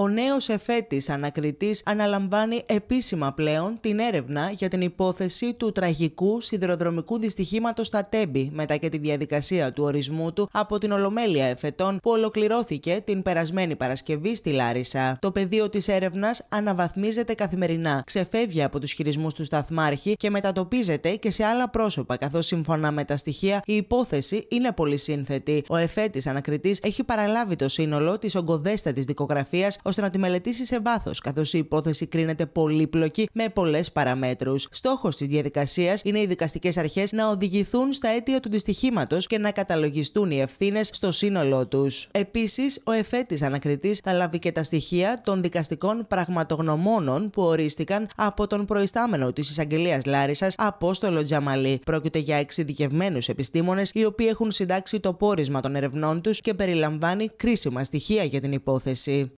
Ο νέος εφέτης ανακριτής αναλαμβάνει επίσημα πλέον την έρευνα για την υπόθεση του τραγικού σιδηροδρομικού δυστυχήματος στα Τέμπη, μετά και τη διαδικασία του ορισμού του από την Ολομέλεια Εφετών που ολοκληρώθηκε την περασμένη Παρασκευή στη Λάρισα. Το πεδίο της έρευνας αναβαθμίζεται καθημερινά, ξεφεύγει από τους χειρισμούς του σταθμάρχη και μετατοπίζεται και σε άλλα πρόσωπα, καθώς σύμφωνα με τα στοιχεία η υπόθεση είναι πολύ σύνθετη. Ο εφέτης ανακριτής έχει παραλάβει το σύνολο της ογκοδέστατη δικογραφίας ώστε να τη μελετήσει σε βάθος, καθώς η υπόθεση κρίνεται πολύπλοκη με πολλές παραμέτρους. Στόχος της διαδικασίας είναι οι δικαστικές αρχές να οδηγηθούν στα αίτια του δυστυχήματος και να καταλογιστούν οι ευθύνες στο σύνολό τους. Επίσης, ο εφέτης ανακριτής θα λάβει και τα στοιχεία των δικαστικών πραγματογνωμόνων που ορίστηκαν από τον προϊστάμενο της εισαγγελίας Λάρισας, Απόστολο Τζαμαλή. Πρόκειται για εξειδικευμένους επιστήμονες, οι οποίοι έχουν συντάξει το πόρισμα των ερευνών τους και περιλαμβάνει κρίσιμα στοιχεία για την υπόθεση.